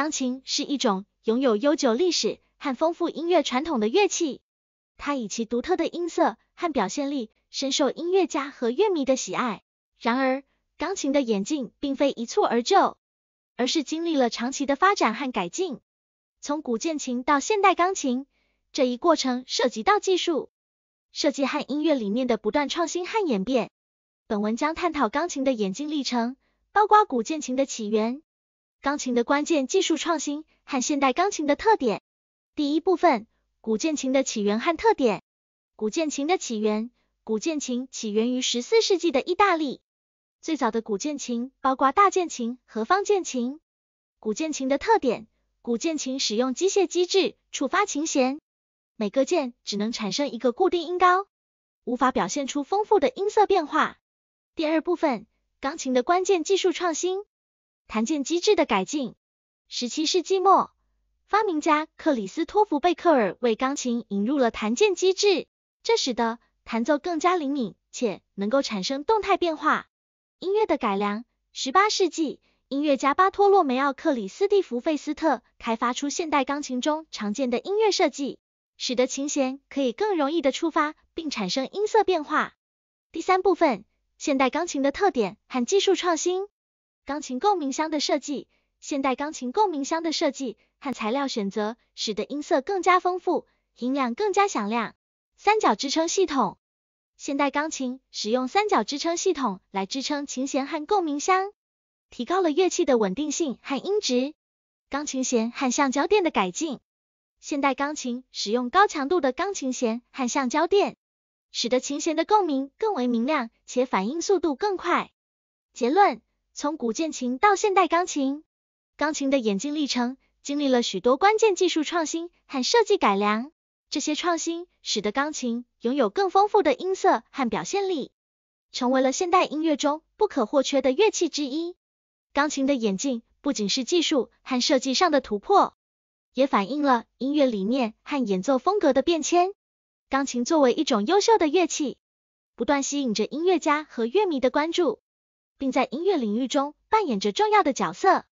钢琴是一种拥有悠久历史和丰富音乐传统的乐器，它以其独特的音色和表现力深受音乐家和乐迷的喜爱。然而，钢琴的演进并非一蹴而就，而是经历了长期的发展和改进。从古建琴到现代钢琴，这一过程涉及到技术、设计和音乐理念的不断创新和演变。本文将探讨钢琴的演进历程，包括古建琴的起源。钢琴的关键技术创新和现代钢琴的特点。第一部分，古建琴的起源和特点。古建琴的起源，古建琴起源于十四世纪的意大利。最早的古建琴包括大键琴和方键琴。古建琴的特点，古建琴使用机械机制触发琴弦，每个键只能产生一个固定音高，无法表现出丰富的音色变化。第二部分，钢琴的关键技术创新。弹键机制的改进，十七世纪末，发明家克里斯托弗贝克尔为钢琴引入了弹键机制，这使得弹奏更加灵敏且能够产生动态变化。音乐的改良，十八世纪，音乐家巴托洛梅奥克里斯蒂弗费斯特开发出现代钢琴中常见的音乐设计，使得琴弦可以更容易的触发并产生音色变化。第三部分，现代钢琴的特点和技术创新。钢琴共鸣箱的设计，现代钢琴共鸣箱的设计和材料选择，使得音色更加丰富，音量更加响亮。三角支撑系统，现代钢琴使用三角支撑系统来支撑琴弦和共鸣箱，提高了乐器的稳定性和音质。钢琴弦和橡胶垫的改进，现代钢琴使用高强度的钢琴弦和橡胶垫，使得琴弦的共鸣更为明亮且反应速度更快。结论。从古建琴到现代钢琴，钢琴的演进历程经历了许多关键技术创新和设计改良。这些创新使得钢琴拥有更丰富的音色和表现力，成为了现代音乐中不可或缺的乐器之一。钢琴的演进不仅是技术和设计上的突破，也反映了音乐理念和演奏风格的变迁。钢琴作为一种优秀的乐器，不断吸引着音乐家和乐迷的关注。并在音乐领域中扮演着重要的角色。